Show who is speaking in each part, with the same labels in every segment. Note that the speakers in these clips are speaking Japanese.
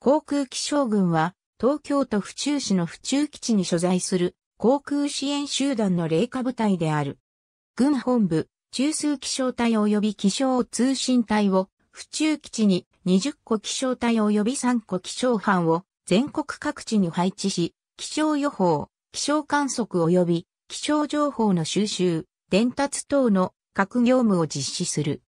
Speaker 1: 航空
Speaker 2: 気象軍は、東京都府中市の府中基地に所在する航空支援集団の霊下部隊である。軍本部、中枢気象隊及び気象通信隊を、府中基地に20個気象隊及び3個気象班を全国各地に配置し、気象予報、気象観測及び気象情報の収集、伝達等の各業務を実施する。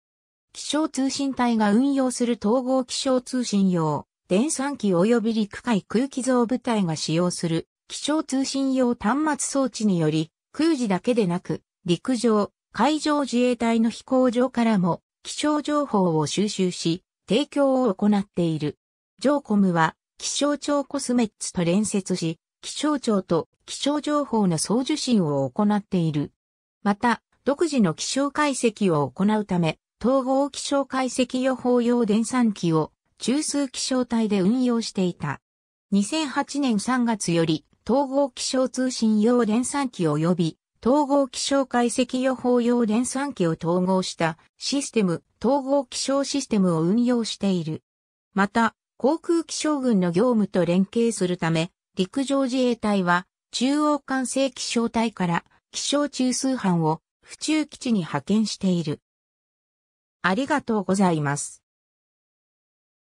Speaker 2: 気象通信隊が運用する統合気象通信用電算機及び陸海空気造部隊が使用する気象通信用端末装置により、空自だけでなく、陸上、海上自衛隊の飛行場からも気象情報を収集し、提供を行っている。ジョーコムは気象庁コスメッツと連接し、気象庁と気象情報の送受信を行っている。また、独自の気象解析を行うため、統合気象解析予報用電算機を中枢気象帯で運用していた。2008年3月より統合気象通信用連算機及び統合気象解析予報用連算機を統合したシステム統合気象システムを運用している。また、航空気象軍の業務と連携するため、陸上自衛隊は中央管制気象隊から気象中枢班を府中基地に派遣している。
Speaker 1: ありがとうございます。